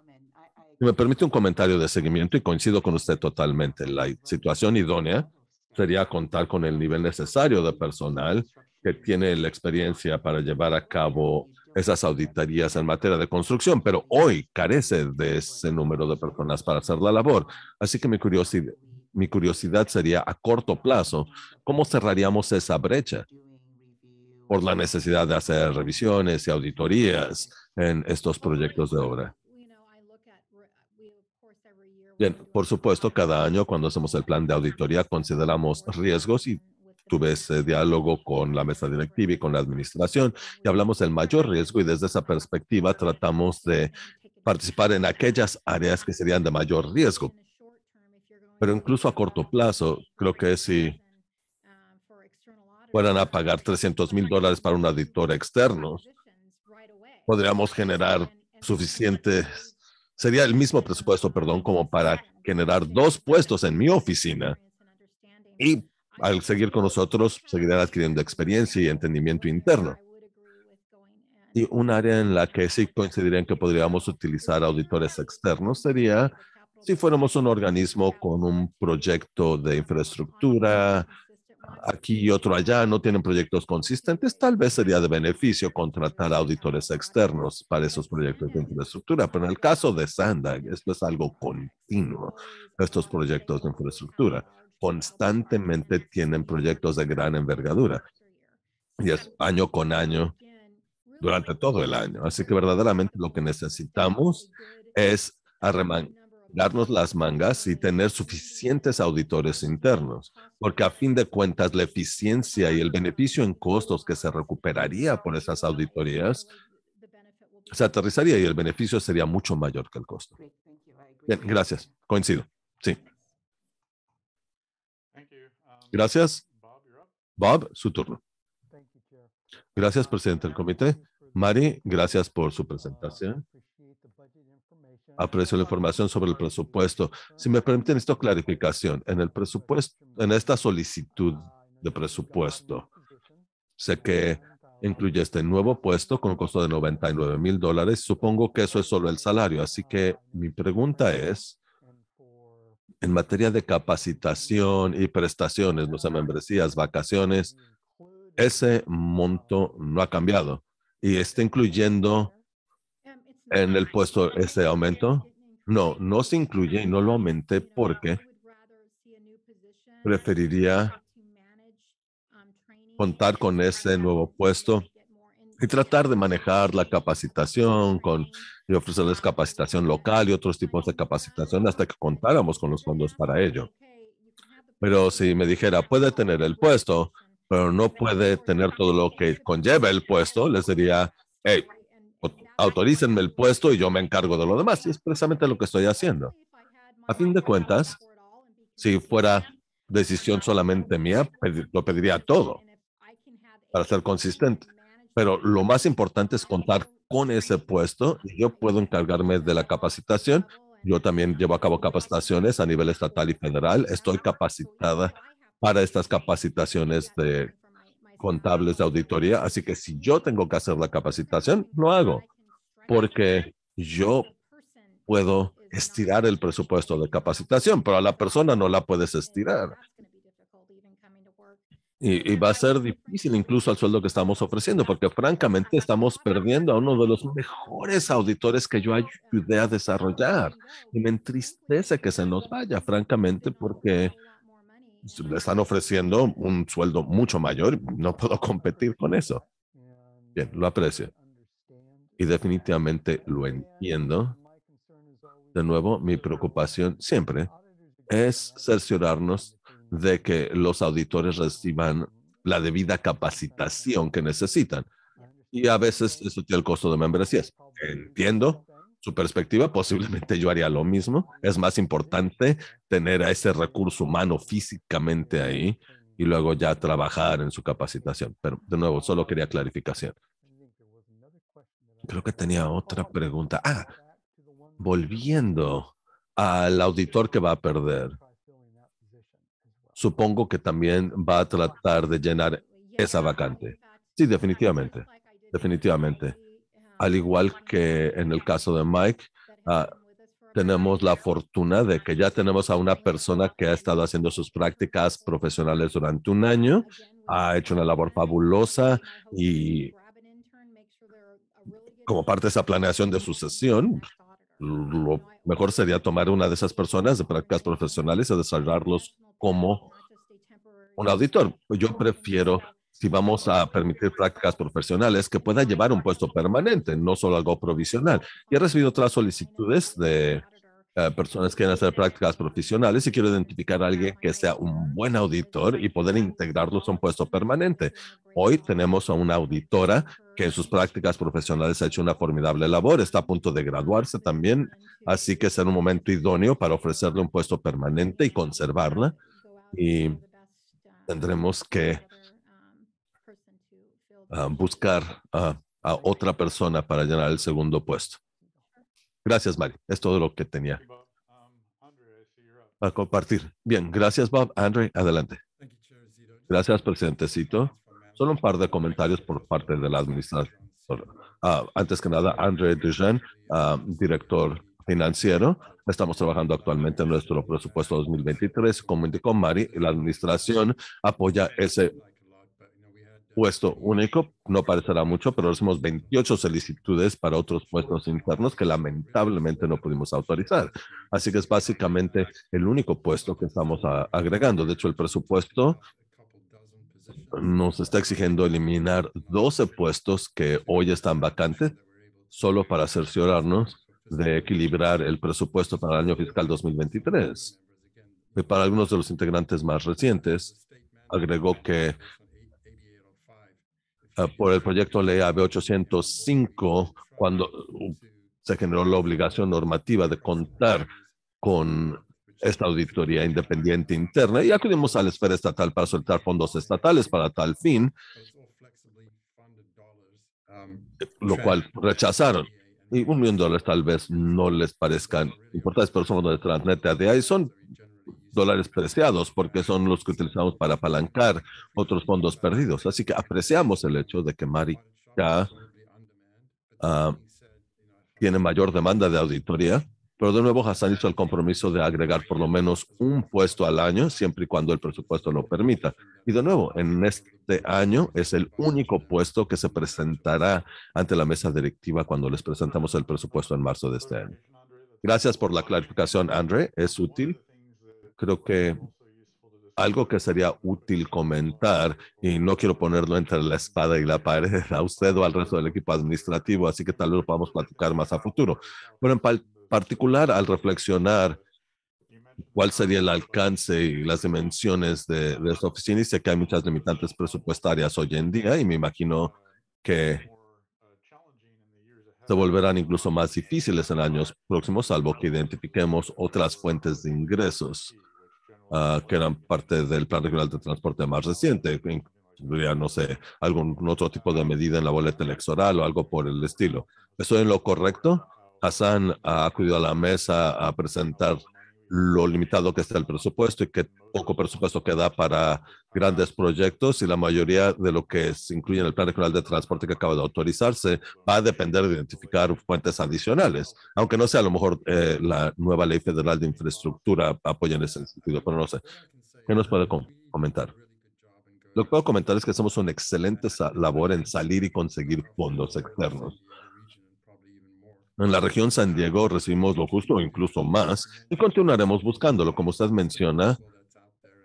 me permite un comentario de seguimiento y coincido con usted totalmente. La situación idónea sería contar con el nivel necesario de personal que tiene la experiencia para llevar a cabo esas auditorías en materia de construcción, pero hoy carece de ese número de personas para hacer la labor. Así que mi curiosidad, mi curiosidad sería a corto plazo, ¿cómo cerraríamos esa brecha? por la necesidad de hacer revisiones y auditorías en estos proyectos de obra. Bien, por supuesto, cada año cuando hacemos el plan de auditoría consideramos riesgos y tuve ese eh, diálogo con la mesa directiva y con la administración y hablamos del mayor riesgo y desde esa perspectiva tratamos de participar en aquellas áreas que serían de mayor riesgo. Pero incluso a corto plazo, creo que si fueran a pagar 300 mil dólares para un auditor externo, podríamos generar suficientes Sería el mismo presupuesto, perdón, como para generar dos puestos en mi oficina. Y al seguir con nosotros, seguirán adquiriendo experiencia y entendimiento interno. Y un área en la que sí coincidirían que podríamos utilizar auditores externos sería si fuéramos un organismo con un proyecto de infraestructura, aquí y otro allá, no tienen proyectos consistentes, tal vez sería de beneficio contratar auditores externos para esos proyectos de infraestructura. Pero en el caso de Sandag, esto es algo continuo, estos proyectos de infraestructura. Constantemente tienen proyectos de gran envergadura y es año con año durante todo el año. Así que verdaderamente lo que necesitamos es arremangar darnos las mangas y tener suficientes auditores internos, porque a fin de cuentas la eficiencia y el beneficio en costos que se recuperaría por esas auditorías se aterrizaría y el beneficio sería mucho mayor que el costo. Bien, gracias. Coincido. Sí. Um, gracias. Bob, su turno. Gracias, um, presidente del comité. Mari, gracias por su presentación. Aprecio la información sobre el presupuesto. Si me permiten, esto clarificación. En el presupuesto, en esta solicitud de presupuesto, sé que incluye este nuevo puesto con un costo de 99 mil dólares. Supongo que eso es solo el salario. Así que mi pregunta es, en materia de capacitación y prestaciones, no sé, membresías, vacaciones, ese monto no ha cambiado y está incluyendo en el puesto ese aumento? No, no se incluye y no lo aumente, porque preferiría contar con ese nuevo puesto y tratar de manejar la capacitación con y ofrecerles capacitación local y otros tipos de capacitación hasta que contáramos con los fondos para ello. Pero si me dijera, puede tener el puesto, pero no puede tener todo lo que conlleva el puesto, les diría, hey, autorícenme el puesto y yo me encargo de lo demás. Y es precisamente lo que estoy haciendo. A fin de cuentas, si fuera decisión solamente mía, lo pediría todo para ser consistente. Pero lo más importante es contar con ese puesto. y Yo puedo encargarme de la capacitación. Yo también llevo a cabo capacitaciones a nivel estatal y federal. Estoy capacitada para estas capacitaciones de contables de auditoría. Así que si yo tengo que hacer la capacitación, lo hago porque yo puedo estirar el presupuesto de capacitación, pero a la persona no la puedes estirar. Y, va a ser difícil incluso al sueldo que estamos ofreciendo, porque francamente estamos perdiendo a uno de los mejores auditores que yo ayudé a desarrollar. Y me entristece que se nos vaya, francamente, porque le están ofreciendo un sueldo mucho mayor. No puedo competir con eso. Bien, lo aprecio y definitivamente lo entiendo. De nuevo, mi preocupación siempre es cerciorarnos de que los auditores reciban la debida capacitación que necesitan. Y a veces eso tiene el costo de membresías. Entiendo su perspectiva, posiblemente yo haría lo mismo. Es más importante tener a ese recurso humano físicamente ahí y luego ya trabajar en su capacitación. Pero de nuevo, solo quería clarificación. Creo que tenía otra pregunta. Ah, volviendo al auditor que va a perder, supongo que también va a tratar de llenar esa vacante. Sí, definitivamente, definitivamente. Al igual que en el caso de Mike, ah, tenemos la fortuna de que ya tenemos a una persona que ha estado haciendo sus prácticas profesionales durante un año, ha hecho una labor fabulosa y como parte de esa planeación de sucesión, lo mejor sería tomar una de esas personas de prácticas profesionales y desarrollarlos como un auditor. Yo prefiero, si vamos a permitir prácticas profesionales, que pueda llevar un puesto permanente, no solo algo provisional. Y he recibido otras solicitudes de eh, personas quieren hacer prácticas profesionales y quiero identificar a alguien que sea un buen auditor y poder integrarlos a un puesto permanente. Hoy tenemos a una auditora que en sus prácticas profesionales ha hecho una formidable labor, está a punto de graduarse también, así que será un momento idóneo para ofrecerle un puesto permanente y conservarla. Y tendremos que ah, buscar ah, a otra persona para llenar el segundo puesto. Gracias, Mari. Es todo lo que tenía um, para compartir. Bien, gracias, Bob. Andre, adelante. Gracias, presidentecito. Solo un par de comentarios por parte de la administración. Ah, antes que nada, Andre Dujan, ah, director financiero. Estamos trabajando actualmente en nuestro presupuesto 2023. Como indicó Mari, la administración apoya ese puesto único, no parecerá mucho, pero hacemos 28 solicitudes para otros puestos internos que lamentablemente no pudimos autorizar. Así que es básicamente el único puesto que estamos agregando. De hecho, el presupuesto nos está exigiendo eliminar 12 puestos que hoy están vacantes, solo para cerciorarnos de equilibrar el presupuesto para el año fiscal 2023. Y para algunos de los integrantes más recientes, agregó que eh, por el proyecto ley AB 805 cuando uh, se generó la obligación normativa de contar con esta auditoría independiente interna y acudimos a la esfera estatal para soltar fondos estatales para tal fin, lo cual rechazaron. Y un millón de dólares tal vez no les parezcan importantes, pero son de Transnet de y son dólares preciados, porque son los que utilizamos para apalancar otros fondos perdidos. Así que apreciamos el hecho de que Mari ya ah, tiene mayor demanda de auditoría. Pero de nuevo, Hassan hizo el compromiso de agregar por lo menos un puesto al año, siempre y cuando el presupuesto lo permita. Y de nuevo, en este año es el único puesto que se presentará ante la mesa directiva cuando les presentamos el presupuesto en marzo de este año. Gracias por la clarificación, Andre. Es útil creo que algo que sería útil comentar, y no quiero ponerlo entre la espada y la pared a usted o al resto del equipo administrativo, así que tal vez lo podamos platicar más a futuro. Pero en particular, al reflexionar cuál sería el alcance y las dimensiones de, de esta oficina, y sé que hay muchas limitantes presupuestarias hoy en día, y me imagino que se volverán incluso más difíciles en años próximos, salvo que identifiquemos otras fuentes de ingresos ah, que eran parte del Plan Regional de Transporte más reciente, no sé, algún otro tipo de medida en la boleta electoral o algo por el estilo. ¿Estoy en lo correcto? Hassan ha acudido a la mesa a presentar lo limitado que está el presupuesto y que poco presupuesto queda para grandes proyectos y la mayoría de lo que se incluye en el Plan Regional de Transporte que acaba de autorizarse va a depender de identificar fuentes adicionales, aunque no sea a lo mejor eh, la nueva Ley Federal de Infraestructura apoya en ese sentido, pero no sé. ¿Qué nos puede comentar? Lo que puedo comentar es que somos una excelente labor en salir y conseguir fondos externos. En la región San Diego recibimos lo justo o incluso más y continuaremos buscándolo. Como usted menciona,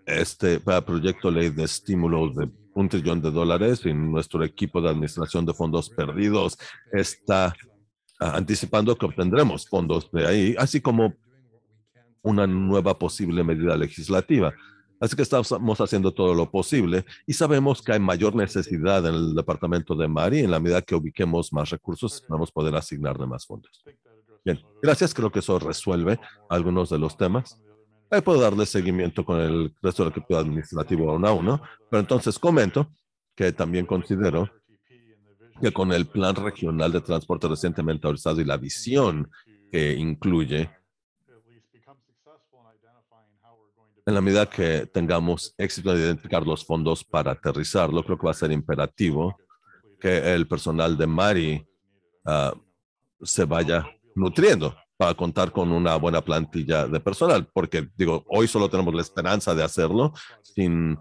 este proyecto ley de estímulo de un trillón de dólares y nuestro equipo de administración de fondos perdidos está ah, anticipando que obtendremos fondos de ahí, así como una nueva posible medida legislativa. Así que estamos haciendo todo lo posible y sabemos que hay mayor necesidad en el Departamento de Mari. En la medida que ubiquemos más recursos, vamos a poder asignarle más fondos. Bien, gracias. Creo que eso resuelve algunos de los temas. Ahí puedo darle seguimiento con el resto del equipo administrativo uno a uno, pero entonces comento que también considero que con el plan regional de transporte recientemente autorizado y la visión que incluye en la medida que tengamos éxito en identificar los fondos para aterrizarlo, creo que va a ser imperativo que el personal de Mari ah, se vaya nutriendo para contar con una buena plantilla de personal, porque digo, hoy solo tenemos la esperanza de hacerlo sin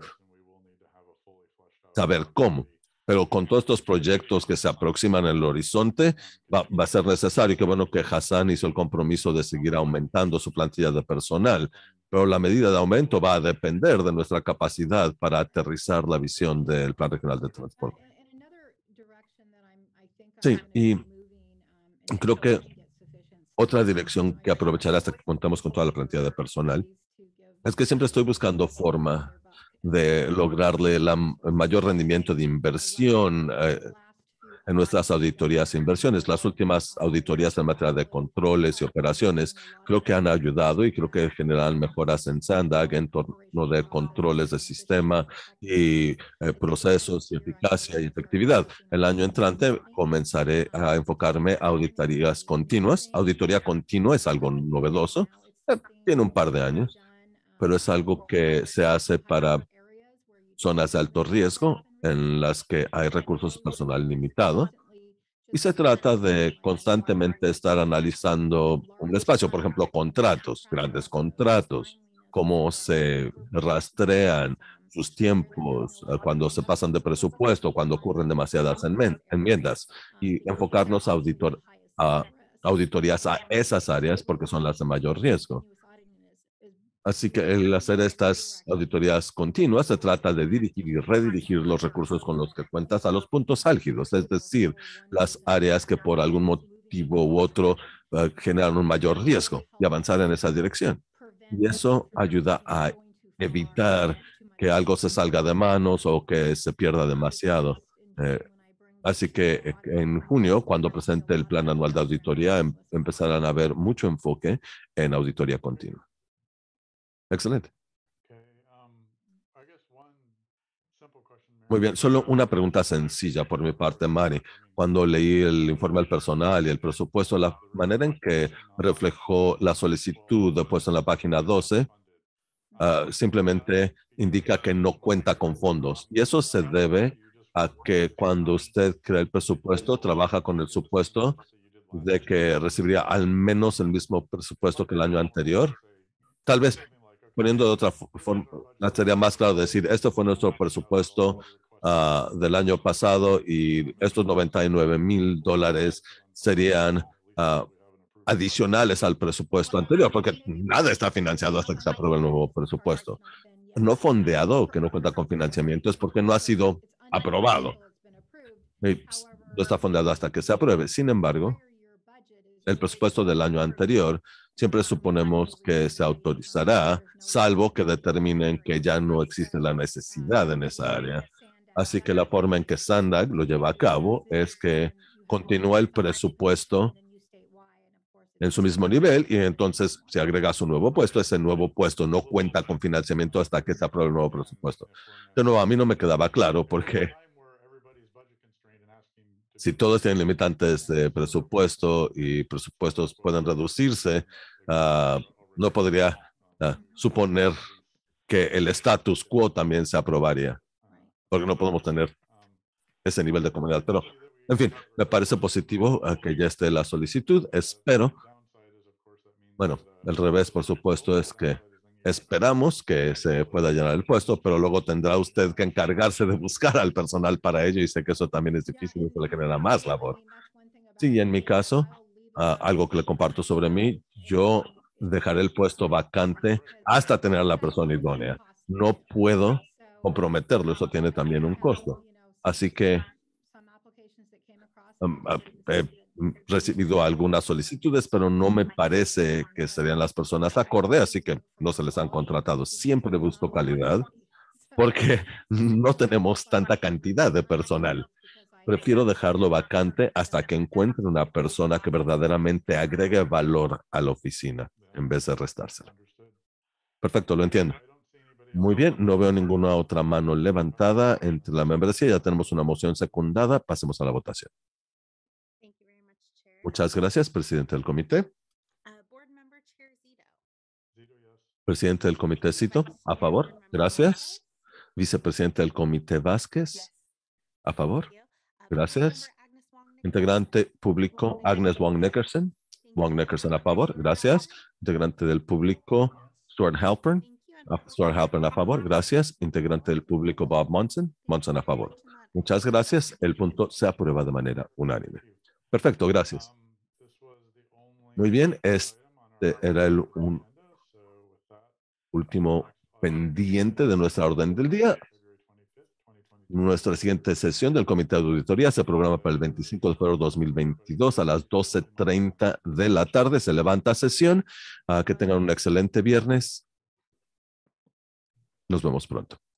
saber cómo. Pero con todos estos proyectos que se aproximan el horizonte, va, a ser necesario. Qué bueno que Hassan hizo el compromiso de seguir aumentando su plantilla de personal pero la medida de aumento va a depender de nuestra capacidad para aterrizar la visión del Plan Regional de Transporte. Sí, y um, creo que otra dirección que aprovechar hasta que contamos con toda la plantilla de personal es que siempre estoy buscando forma de lograrle el mayor rendimiento de inversión eh, en nuestras auditorías e inversiones. Las últimas auditorías en materia de controles y operaciones creo que han ayudado y creo que generan mejoras en Sandag en torno de controles de sistema y eh, procesos, y eficacia y efectividad. El año entrante comenzaré a enfocarme a auditorías continuas. Auditoría continua es algo novedoso, eh, tiene un par de años, pero es algo que se hace para zonas de alto riesgo en las que hay recursos personal limitado. Y se trata de constantemente estar analizando un espacio, por ejemplo, contratos, grandes contratos, cómo se rastrean sus tiempos, eh, cuando se pasan de presupuesto, cuando ocurren demasiadas enmiendas, y enfocarnos a, auditor, a auditorías a esas áreas porque son las de mayor riesgo. Así que el hacer estas auditorías continuas se trata de dirigir y redirigir los recursos con los que cuentas a los puntos álgidos, es decir, las áreas que por algún motivo u otro eh, generan un mayor riesgo y avanzar en esa dirección. Y eso ayuda a evitar que algo se salga de manos o que se pierda demasiado. Eh. Así que eh, en junio, cuando presente el plan anual de auditoría, em, empezarán a haber mucho enfoque en auditoría continua. Excelente. Um, Muy bien, solo una pregunta sencilla por mi parte, Mari. Cuando leí el informe al personal y el presupuesto, la manera en que reflejó la solicitud puesta en la página 12, ah, simplemente indica que no cuenta con fondos. Y eso se debe a que cuando usted crea el presupuesto, trabaja con el supuesto de que recibiría al menos el mismo presupuesto que el año anterior. Tal vez poniendo de otra forma, sería más claro decir, esto fue nuestro presupuesto ah, del año pasado y estos 99 mil dólares serían ah, adicionales al presupuesto anterior, porque nada está financiado hasta que se apruebe el nuevo presupuesto. No fondeado, que no cuenta con financiamiento, es porque no ha sido aprobado. Pues, no está fondeado hasta que se apruebe. Sin embargo, el presupuesto del año anterior siempre suponemos que se autorizará, salvo que determinen que ya no existe la necesidad en esa área. Así que la forma en que Sandag lo lleva a cabo es que continúa el presupuesto en su mismo nivel y entonces se agrega su nuevo puesto. Ese nuevo puesto no cuenta con financiamiento hasta que se apruebe el nuevo presupuesto. De nuevo, a mí no me quedaba claro porque si todos tienen limitantes de presupuesto y presupuestos pueden reducirse, ah, no podría ah, suponer que el status quo también se aprobaría, porque no podemos tener ese nivel de comunidad. Pero, en fin, me parece positivo ah, que ya esté la solicitud. Espero. Bueno, el revés, por supuesto, es que Esperamos que se pueda llenar el puesto, pero luego tendrá usted que encargarse de buscar al personal para ello y sé que eso también es difícil y se le genera más labor. Sí, en mi caso, ah, algo que le comparto sobre mí, yo dejaré el puesto vacante hasta tener a la persona idónea. No puedo comprometerlo, eso tiene también un costo. Así que ah, eh, Mm, recibido algunas solicitudes, pero no me parece que serían las personas acorde, así que no se les han contratado. Siempre busco calidad porque no tenemos tanta cantidad de personal. Prefiero dejarlo vacante hasta que encuentre una persona que verdaderamente agregue valor a la oficina en vez de restárselo. Perfecto, lo entiendo. Muy bien, no veo ninguna otra mano levantada entre la membresía. Ya tenemos una moción secundada. Pasemos a la votación. Muchas gracias, presidente del comité. Uh, presidente del comité Cito, a favor. Gracias. Vicepresidente del comité Vázquez, a favor. Uh, gracias. Integrante público Agnes Wong Neckerson. Wong Neckerson a favor. Gracias. Integrante del público Stuart Halpern. Stuart Halpern, a favor. Gracias. Integrante del público Bob Monson. Monson, a favor. Muchas gracias. El punto se aprueba de manera unánime. Perfecto, gracias. Muy bien, este era el último pendiente de nuestra orden del día. Nuestra siguiente sesión del Comité de Auditoría se programa para el 25 de febrero de 2022 a las 12.30 de la tarde. Se levanta sesión. Ah, que tengan un excelente viernes. Nos vemos pronto.